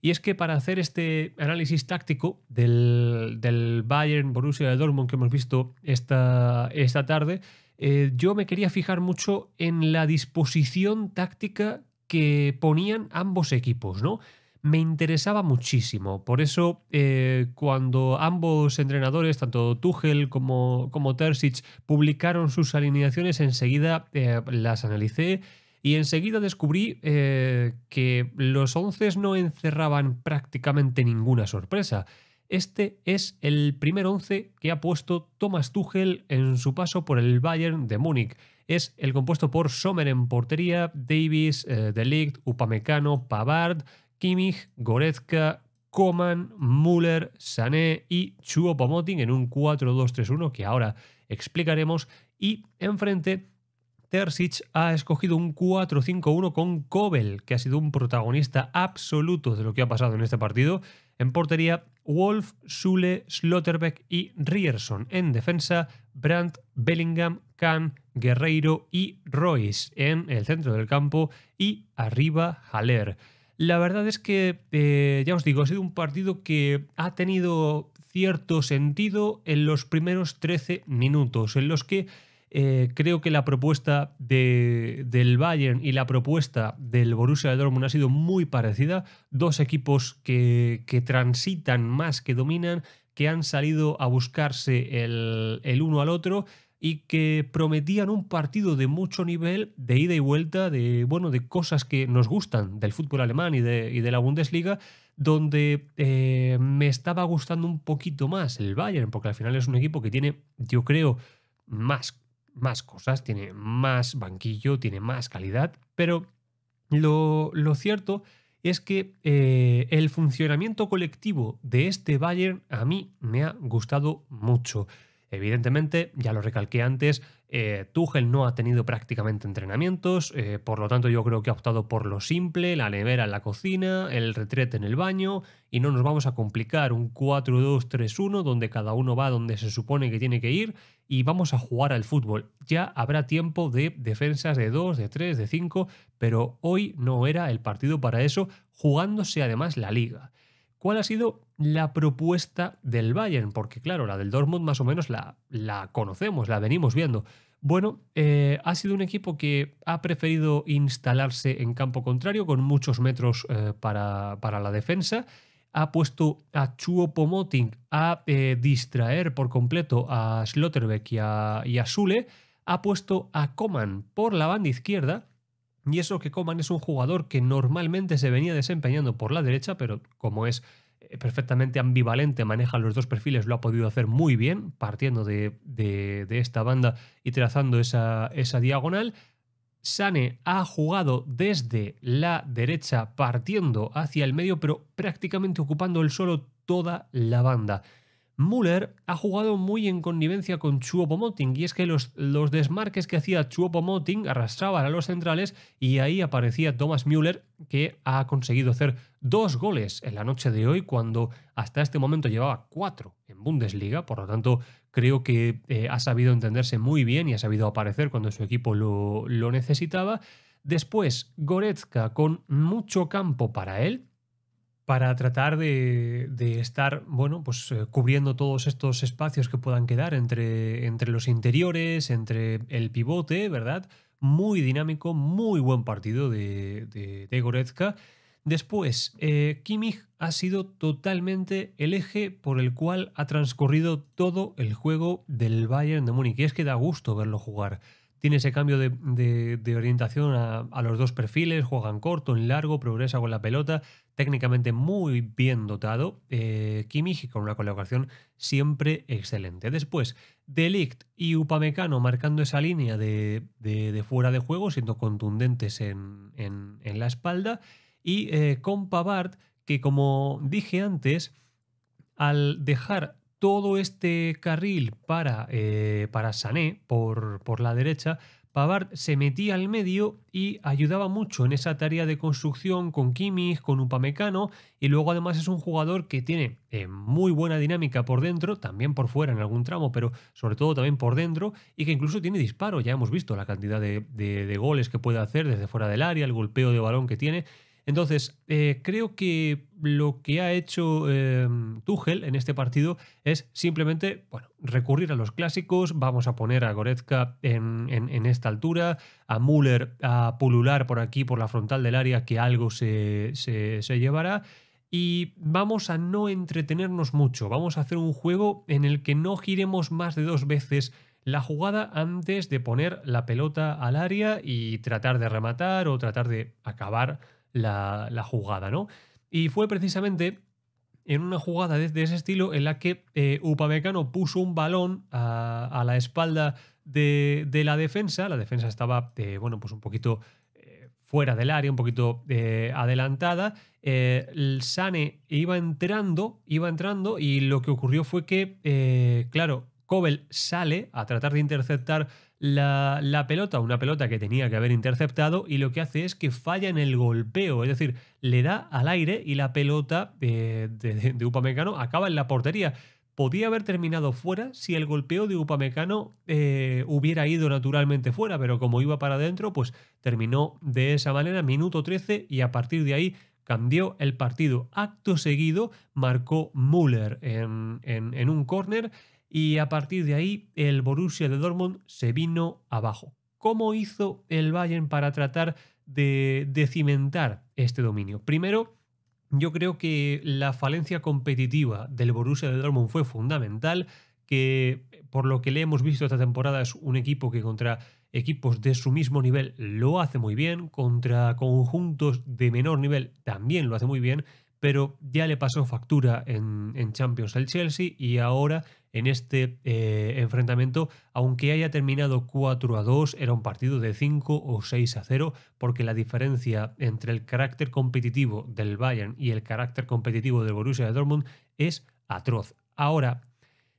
Y es que para hacer este análisis táctico del, del Bayern Borussia de Dortmund que hemos visto esta, esta tarde, eh, yo me quería fijar mucho en la disposición táctica que ponían ambos equipos, ¿no? Me interesaba muchísimo. Por eso, eh, cuando ambos entrenadores, tanto Tuchel como, como Terzic, publicaron sus alineaciones, enseguida eh, las analicé y enseguida descubrí eh, que los once no encerraban prácticamente ninguna sorpresa. Este es el primer once que ha puesto Thomas Tuchel en su paso por el Bayern de Múnich. Es el compuesto por Sommer en portería, Davis, eh, Upamecano, Pavard, Kimmich, Goretzka, Coman, Müller, Sané y Chuo Pomotin en un 4-2-3-1 que ahora explicaremos. Y enfrente Terzic ha escogido un 4-5-1 con Kobel, que ha sido un protagonista absoluto de lo que ha pasado en este partido. En portería, Wolf, Sule, Slotterbeck y Rierson. En defensa, Brandt, Bellingham, Kahn, Guerreiro y Royce. En el centro del campo y arriba, Haller. La verdad es que, eh, ya os digo, ha sido un partido que ha tenido cierto sentido en los primeros 13 minutos, en los que eh, creo que la propuesta del Bayern y la propuesta del Borussia Dortmund ha sido muy parecida. Dos equipos que, transitan más que dominan, que han salido a buscarse el, uno al otro y que prometían un partido de mucho nivel, de ida y vuelta, de, bueno, de cosas que nos gustan del fútbol alemán y de, la Bundesliga, donde eh, me estaba gustando un poquito más el Bayern, porque al final es un equipo que tiene, yo creo, más más cosas, tiene más banquillo, tiene más calidad, pero lo, cierto es que eh, el funcionamiento colectivo de este Bayern a mí me ha gustado mucho. Evidentemente, ya lo recalqué antes, eh, Tugel no ha tenido prácticamente entrenamientos, eh, por lo tanto yo creo que ha optado por lo simple, la nevera en la cocina, el retrete en el baño, y no nos vamos a complicar un 4-2-3-1 donde cada uno va donde se supone que tiene que ir y vamos a jugar al fútbol. Ya habrá tiempo de defensas de 2, de 3, de 5, pero hoy no era el partido para eso, jugándose además la liga cuál ha sido la propuesta del Bayern, porque claro, la del Dortmund más o menos la, la conocemos, la venimos viendo. Bueno, eh, ha sido un equipo que ha preferido instalarse en campo contrario con muchos metros eh, para, para, la defensa. Ha puesto a Chuo Pomoting a eh, distraer por completo a Slotterbeck y a, y a Ha puesto a Coman por la banda izquierda y eso que Coman es un jugador que normalmente se venía desempeñando por la derecha, pero como es eh, perfectamente ambivalente, maneja los dos perfiles, lo ha podido hacer muy bien, partiendo de, esta banda y trazando esa, esa diagonal. Sane ha jugado desde la derecha, partiendo hacia el medio, pero prácticamente ocupando el solo toda la banda. Müller ha jugado muy en connivencia con Chuopomoting y es que los, los desmarques que hacía Chuopomoting arrastraban a los centrales y ahí aparecía Thomas Müller que ha conseguido hacer dos goles en la noche de hoy cuando hasta este momento llevaba cuatro en Bundesliga, por lo tanto creo que eh, ha sabido entenderse muy bien y ha sabido aparecer cuando su equipo lo, lo necesitaba. Después, Goretzka con mucho campo para él, para tratar de, estar, bueno, pues eh, cubriendo todos estos espacios que puedan quedar entre, entre los interiores, entre el pivote, ¿verdad? Muy dinámico, muy buen partido de, Goretzka. Después, eh, Kimmich ha sido totalmente el eje por el cual ha transcurrido todo el juego del Bayern de Múnich. Y es que da gusto verlo jugar tiene ese cambio de, orientación a, los dos perfiles, juegan corto, en largo, progresa con la pelota, técnicamente muy bien dotado, eh, con una colocación siempre excelente. Después, Delict y Upamecano marcando esa línea de, fuera de juego, siendo contundentes en, la espalda, y eh, con que como dije antes, al dejar todo este carril para, eh, para Sané por, por la derecha, Pavard se metía al medio y ayudaba mucho en esa tarea de construcción con Kimmich, con Upamecano y luego además es un jugador que tiene eh, muy buena dinámica por dentro, también por fuera en algún tramo, pero sobre todo también por dentro y que incluso tiene disparo, ya hemos visto la cantidad de, de, de goles que puede hacer desde fuera del área, el golpeo de balón que tiene entonces, eh, creo que lo que ha hecho tugel em, Tuchel en este partido es simplemente bueno, recurrir a los clásicos. Vamos a poner a Goretzka en, esta altura, a Müller a pulular por aquí, por la frontal del área, que algo se, se llevará y vamos a no entretenernos mucho. Vamos a hacer un juego en el que no giremos más de dos veces la jugada antes de poner la pelota al área y tratar de rematar o tratar de acabar la, jugada, ¿no? Y fue precisamente en una jugada de, ese estilo en la que eh, Upamecano puso un balón a, la espalda de, la defensa. La defensa estaba, eh, bueno, pues un poquito eh, fuera del área, un poquito adelantada. el Sane iba entrando, iba entrando y lo que ocurrió fue que, claro, Kobel sale a tratar de interceptar la, pelota, una pelota que tenía que haber interceptado y lo que hace es que falla en el golpeo, es decir, le da al aire y la pelota eh, de, Upamecano acaba en la portería. Podía haber terminado fuera si el golpeo de Upamecano eh, hubiera ido naturalmente fuera, pero como iba para adentro, pues terminó de esa manera, minuto 13 y a partir de ahí cambió el partido. Acto seguido marcó Müller en, en un córner y a partir de ahí el Borussia de Dortmund se vino abajo. ¿Cómo hizo el Bayern para tratar de, decimentar cimentar este dominio? Primero, yo creo que la falencia competitiva del Borussia de Dortmund fue fundamental, que por lo que le hemos visto esta temporada es un equipo que contra equipos de su mismo nivel lo hace muy bien, contra conjuntos de menor nivel también lo hace muy bien, pero ya le pasó factura en, en Champions al Chelsea y ahora en este eh, enfrentamiento, aunque haya terminado 4 a 2, era un partido de 5 o 6 a 0, porque la diferencia entre el carácter competitivo del Bayern y el carácter competitivo del Borussia de Dortmund es atroz. Ahora,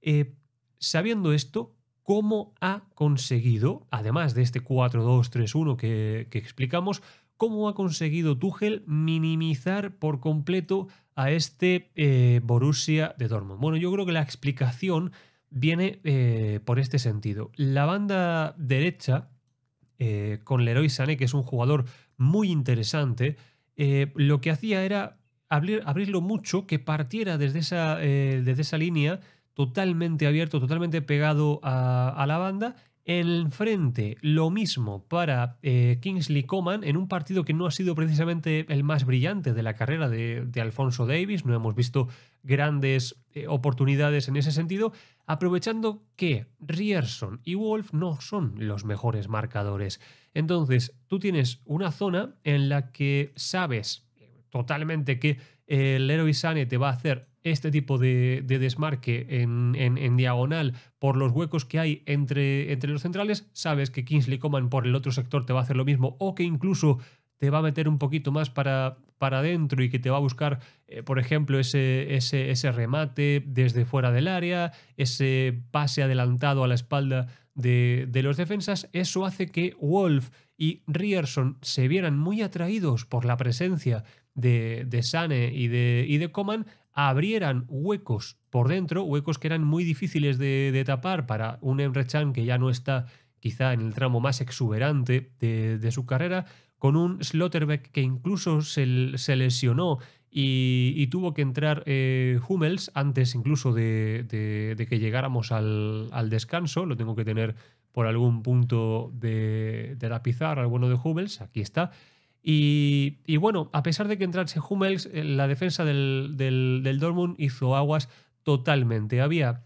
eh, sabiendo esto, ¿cómo ha conseguido, además de este 4-2-3-1 que, que explicamos, cómo ha conseguido Tuchel minimizar por completo a este eh, Borussia de Dortmund. Bueno, yo creo que la explicación viene eh, por este sentido. La banda derecha, eh, con Leroy Sané, que es un jugador muy interesante, lo que hacía era abrirlo mucho, que partiera desde esa, desde esa línea totalmente abierto, totalmente pegado a la banda enfrente frente, lo mismo para eh, Kingsley Coman en un partido que no ha sido precisamente el más brillante de la carrera de, Alfonso Davis. No hemos visto grandes eh, oportunidades en ese sentido, aprovechando que Rierson y Wolf no son los mejores marcadores. Entonces, tú tienes una zona en la que sabes eh, totalmente que el Leroy Sané te va a hacer este tipo de, desmarque en, en, diagonal por los huecos que hay entre, entre los centrales, sabes que Kingsley Coman por el otro sector te va a hacer lo mismo o que incluso te va a meter un poquito más para, para adentro y que te va a buscar, eh, por ejemplo, ese, ese, ese, remate desde fuera del área, ese pase adelantado a la espalda de, de los defensas, eso hace que Wolf y Rierson se vieran muy atraídos por la presencia de, Sane y de, de Coman abrieran huecos por dentro, huecos que eran muy difíciles de, tapar para un Emre que ya no está quizá en el tramo más exuberante de, su carrera, con un Slotterbeck que incluso se, lesionó y, tuvo que entrar eh, Hummels antes incluso de, que llegáramos al, descanso, lo tengo que tener por algún punto de, la pizarra, alguno de Hummels, aquí está. Y, bueno, a pesar de que entrase Hummels, eh, la defensa del, del, Dortmund hizo aguas totalmente. Había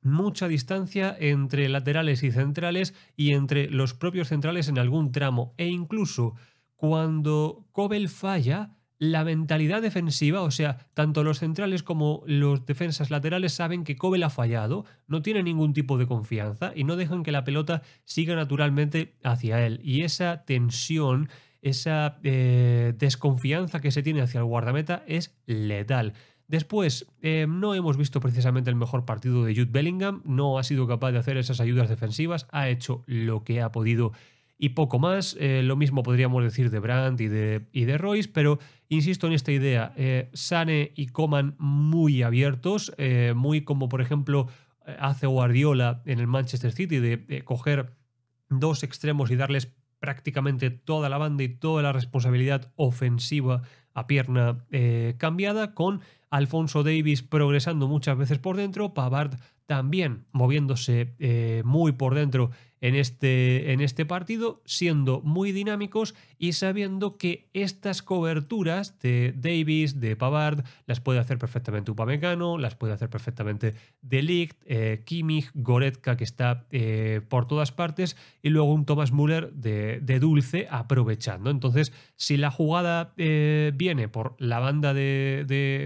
mucha distancia entre laterales y centrales y entre los propios centrales en algún tramo. E incluso cuando Kobel falla, la mentalidad defensiva, o sea, tanto los centrales como los defensas laterales saben que Kobel ha fallado, no tiene ningún tipo de confianza y no dejan que la pelota siga naturalmente hacia él. Y esa tensión esa eh, desconfianza que se tiene hacia el guardameta es letal. Después, eh, no hemos visto precisamente el mejor partido de Jude Bellingham, no ha sido capaz de hacer esas ayudas defensivas, ha hecho lo que ha podido y poco más. Eh, lo mismo podríamos decir de Brandt y de, y de Royce, pero insisto en esta idea, Sane y Coman muy abiertos, muy como por ejemplo hace Guardiola en el Manchester City, de coger dos extremos y darles prácticamente toda la banda y toda la responsabilidad ofensiva a pierna eh, cambiada, con Alfonso Davis progresando muchas veces por dentro, Pavard también moviéndose eh, muy por dentro en este, en este partido, siendo muy dinámicos y sabiendo que estas coberturas de Davis, de Pavard, las puede hacer perfectamente Upamecano, las puede hacer perfectamente Delict, eh, Kimmich, que está eh, por todas partes, y luego un Thomas Müller de, dulce aprovechando. Entonces, si la jugada eh, viene por la banda de,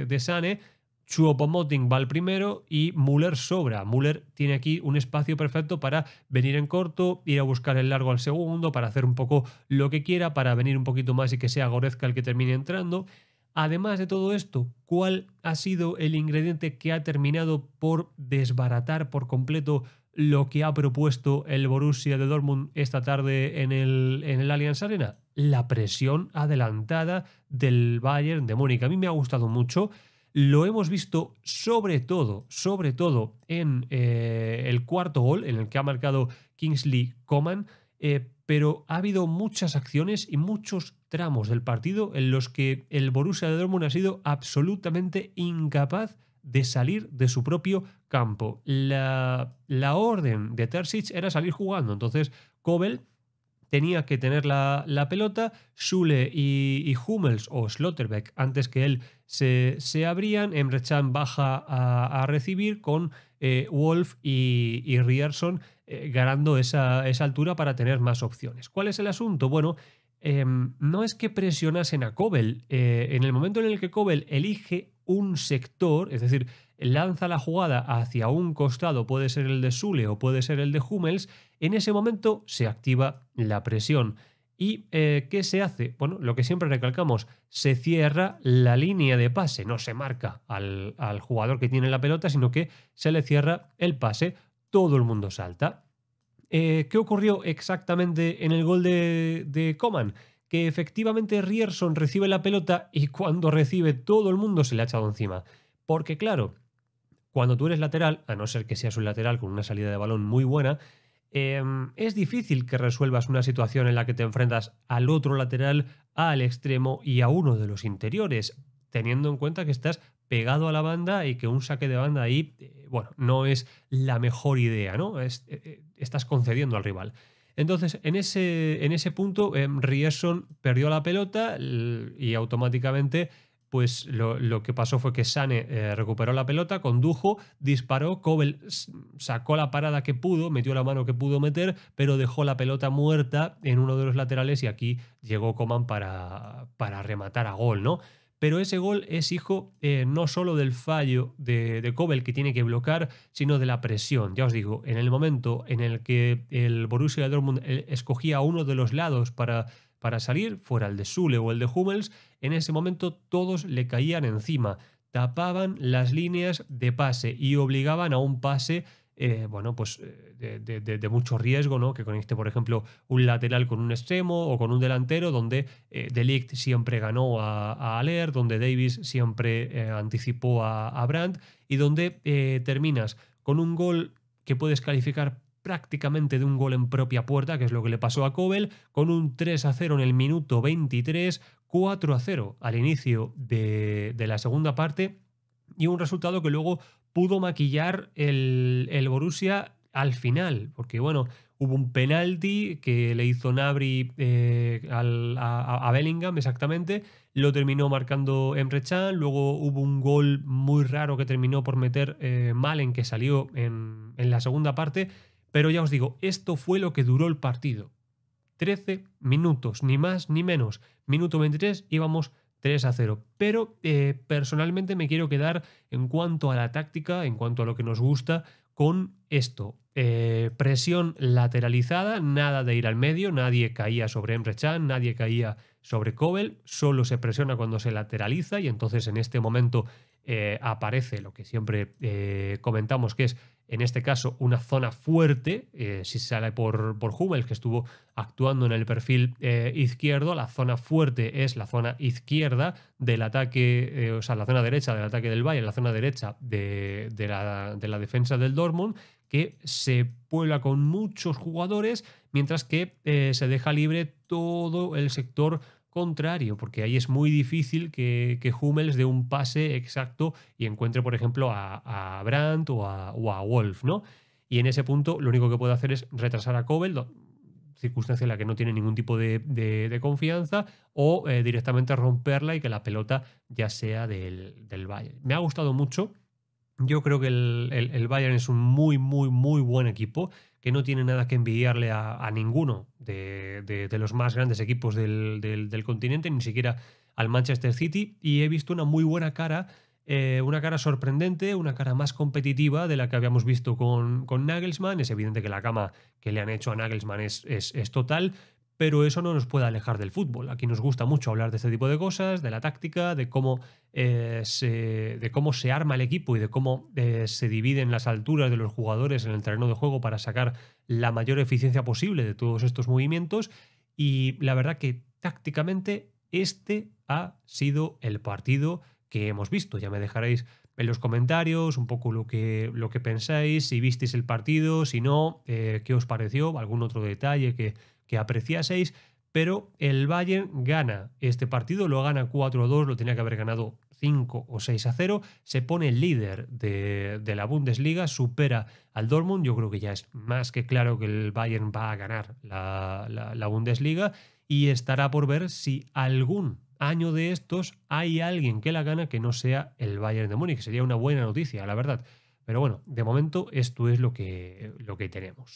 de Sane, Chuopomoting va al primero y Müller sobra. Müller tiene aquí un espacio perfecto para venir en corto, ir a buscar el largo al segundo, para hacer un poco lo que quiera, para venir un poquito más y que sea gorezca el que termine entrando. Además de todo esto, ¿cuál ha sido el ingrediente que ha terminado por desbaratar por completo lo que ha propuesto el Borussia de Dortmund esta tarde en el, en el Allianz Arena? La presión adelantada del Bayern de Múnich. A mí me ha gustado mucho lo hemos visto sobre todo, sobre todo en eh, el cuarto gol, en el que ha marcado Kingsley Coman, eh, pero ha habido muchas acciones y muchos tramos del partido en los que el Borussia Dortmund ha sido absolutamente incapaz de salir de su propio campo. La, orden de Terzic era salir jugando, entonces Kobel tenía que tener la, pelota, Schule y, Hummels o Schlotterbeck antes que él se, abrían, Emre baja a, recibir con eh, Wolf y, Rierson eh, ganando esa, altura para tener más opciones. ¿Cuál es el asunto? Bueno, em, no es que presionasen a Kobel, eh, en el momento en el que Kobel elige un sector, es decir, lanza la jugada hacia un costado, puede ser el de Sule o puede ser el de Hummels, en ese momento se activa la presión. ¿Y eh, qué se hace? Bueno, lo que siempre recalcamos, se cierra la línea de pase, no se marca al, jugador que tiene la pelota, sino que se le cierra el pase, todo el mundo salta. Eh, ¿Qué ocurrió exactamente en el gol de, de Coman? Que efectivamente Rierson recibe la pelota y cuando recibe todo el mundo se le ha echado encima. Porque claro, cuando tú eres lateral, a no ser que seas un lateral con una salida de balón muy buena, Em, es difícil que resuelvas una situación en la que te enfrentas al otro lateral, al extremo y a uno de los interiores, teniendo en cuenta que estás pegado a la banda y que un saque de banda ahí, eh, bueno, no es la mejor idea, ¿no? Eh, eh, estás concediendo al rival. Entonces, en ese, en ese punto, em, Rieson perdió la pelota y automáticamente pues lo, que pasó fue que Sane eh, recuperó la pelota, condujo, disparó, Cobel sacó la parada que pudo, metió la mano que pudo meter, pero dejó la pelota muerta en uno de los laterales y aquí llegó Coman para, para rematar a gol, ¿no? pero ese gol es hijo eh, no solo del fallo de, de Kobel que tiene que bloquear, sino de la presión. Ya os digo, en el momento en el que el Borussia Dortmund eh, escogía uno de los lados para para salir fuera el de Sule o el de Hummels, en ese momento todos le caían encima, tapaban las líneas de pase y obligaban a un pase eh, bueno, pues eh, de, mucho riesgo, ¿no? Que conecte, por ejemplo, un lateral con un extremo o con un delantero, donde eh, Delict siempre ganó a, Aler donde Davis siempre anticipó a, a, Brandt, y donde terminas con un gol que puedes calificar prácticamente de un gol en propia puerta, que es lo que le pasó a Kobel, con un 3 a 0 en el minuto 23, 4 a 0 al inicio de, la segunda parte y un resultado que luego pudo maquillar el, Borussia al final, porque bueno, hubo un penalti que le hizo Nabri eh, a, Bellingham exactamente, lo terminó marcando Emre Can, luego hubo un gol muy raro que terminó por meter eh, Malen que salió en la segunda parte pero ya os digo, esto fue lo que duró el partido. 13 minutos, ni más ni menos. Minuto 23 íbamos 3 a 0. Pero eh, personalmente me quiero quedar en cuanto a la táctica, en cuanto a lo que nos gusta, con esto. Eh, presión lateralizada, nada de ir al medio, nadie caía sobre Emre Chan, nadie caía sobre Kobel, solo se presiona cuando se lateraliza y entonces en este momento eh, aparece lo que siempre eh, comentamos, que es en este caso una zona fuerte, eh, si sale por, por Hummels, que estuvo actuando en el perfil izquierdo, la zona fuerte es la zona izquierda del ataque, o sea, la zona derecha del ataque del Bayern, la zona derecha de, de, la, defensa del Dortmund, que se puebla con muchos jugadores, mientras que se deja libre todo el sector contrario, porque ahí es muy difícil que, que Hummels dé un pase exacto y encuentre, por ejemplo, a, a Brandt o a, Wolf, ¿no? Y en ese punto lo único que puede hacer es retrasar a Kobel circunstancia en la que no tiene ningún tipo de, confianza, o eh, directamente romperla y que la pelota ya sea del, del Bayern. Me ha gustado mucho. Yo creo que el Bayern es un muy, muy, muy buen equipo que no tiene nada que envidiarle a, ninguno de, los más grandes equipos del, continente, ni siquiera al Manchester City, y he visto una muy buena cara, eh, una cara sorprendente, una cara más competitiva de la que habíamos visto con, Nagelsmann. Es evidente que la cama que le han hecho a Nagelsmann es total, pero eso no nos puede alejar del fútbol. Aquí nos gusta mucho hablar de este tipo de cosas, de la táctica, de cómo, eh, se, de cómo se arma el equipo y de cómo eh, se dividen las alturas de los jugadores en el terreno de juego para sacar la mayor eficiencia posible de todos estos movimientos. Y la verdad que tácticamente este ha sido el partido que hemos visto. Ya me dejaréis en los comentarios un poco lo que, lo que pensáis, si visteis el partido, si no, eh, qué os pareció, algún otro detalle que que apreciaseis, pero el Bayern gana este partido, lo gana 4-2, lo tenía que haber ganado 5 o 6 0, se pone líder de, la Bundesliga, supera al Dortmund, yo creo que ya es más que claro que el Bayern va a ganar la, la Bundesliga y estará por ver si algún año de estos hay alguien que la gana que no sea el Bayern de Múnich. Sería una buena noticia, la verdad. Pero bueno, de momento esto es lo que, lo que tenemos.